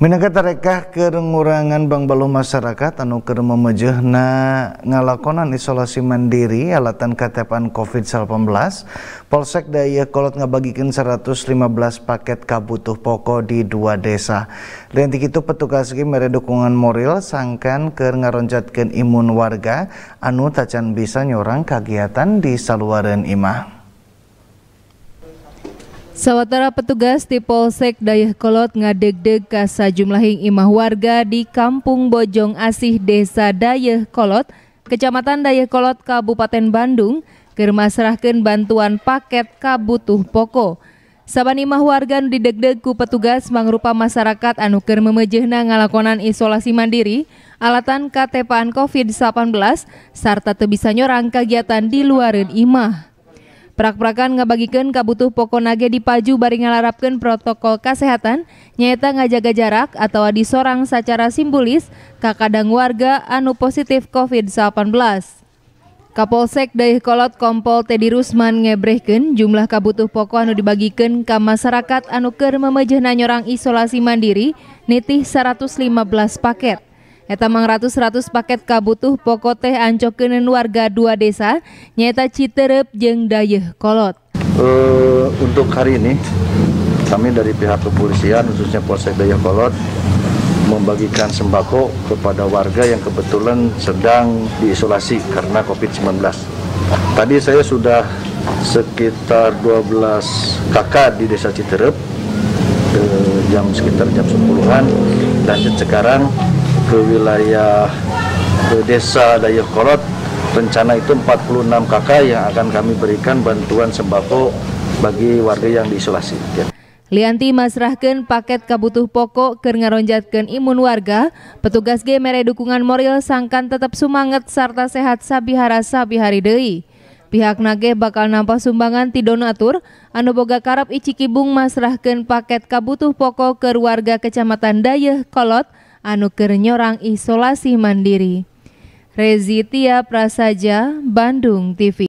Minakatareka ke ngurangan Bang Balu masyarakat anu ke memejehna ngalakonan isolasi mandiri alatan ketepan COVID-19 Polsek daya kolot ngabagikan 115 paket kabutuh pokok di dua desa Liantik itu petugas ini mere dukungan moral sangkan ke ngaronjatkan imun warga anu tacan bisa nyorang kegiatan di saluaran imah Sawatara petugas di Polsek Dayakolot ngadeg-deg ke sejumlah imah warga di Kampung Bojong Asih Desa Dayakolot, Kecamatan Dayakolot Kabupaten Bandung, serahkan bantuan paket kabutuh pokok. Saban imah warga nu didegdeg ku petugas mangrupa masyarakat anu keur memejehna ngalakonan isolasi mandiri, alatan ktpan COVID-19 sarta teu bisa nyorang kegiatan di luareun imah. Prak-prakan ngabagikan kabutuh nage di Paju bari ngalarapkan protokol kesehatan, nyata ngajaga jarak atau disorang secara simbolis kakadang warga anu positif COVID-19. Kapolsek Dayih Kolot Kompol Teddy Rusman ngebrehken jumlah kabutuh pokok anu dibagikan ke masyarakat anu ker memejah nanyorang isolasi mandiri nitih 115 paket. Eta mang ratus paket kabutuh pokok teh ancokeun warga dua desa nyata Citerep jeng Dayeh Kolot. Uh, untuk hari ini kami dari pihak kepolisian khususnya Polsek Dayeh Kolot membagikan sembako kepada warga yang kebetulan sedang diisolasi karena COVID-19. Tadi saya sudah sekitar 12 kakak di desa Citerep ke eh, jam sekitar jam 10-an dan sekarang ke wilayah ke desa Dayakolot rencana itu 46 KK yang akan kami berikan bantuan sembako bagi warga yang diisolasi. Ya. Lianti masrahkan paket kabutuh pokok ke ngeronjatkan imun warga, petugas ge mere dukungan moral sangkan tetap semangat serta sehat sabihara sabihari dei. Pihak nage bakal nampak sumbangan ti donatur anu boga karep icikibung masrahkan paket kabutuh pokok ker warga Kecamatan Dayeh Kolot anu keur nyorang isolasi mandiri. Rezitia Prasaja, Bandung TV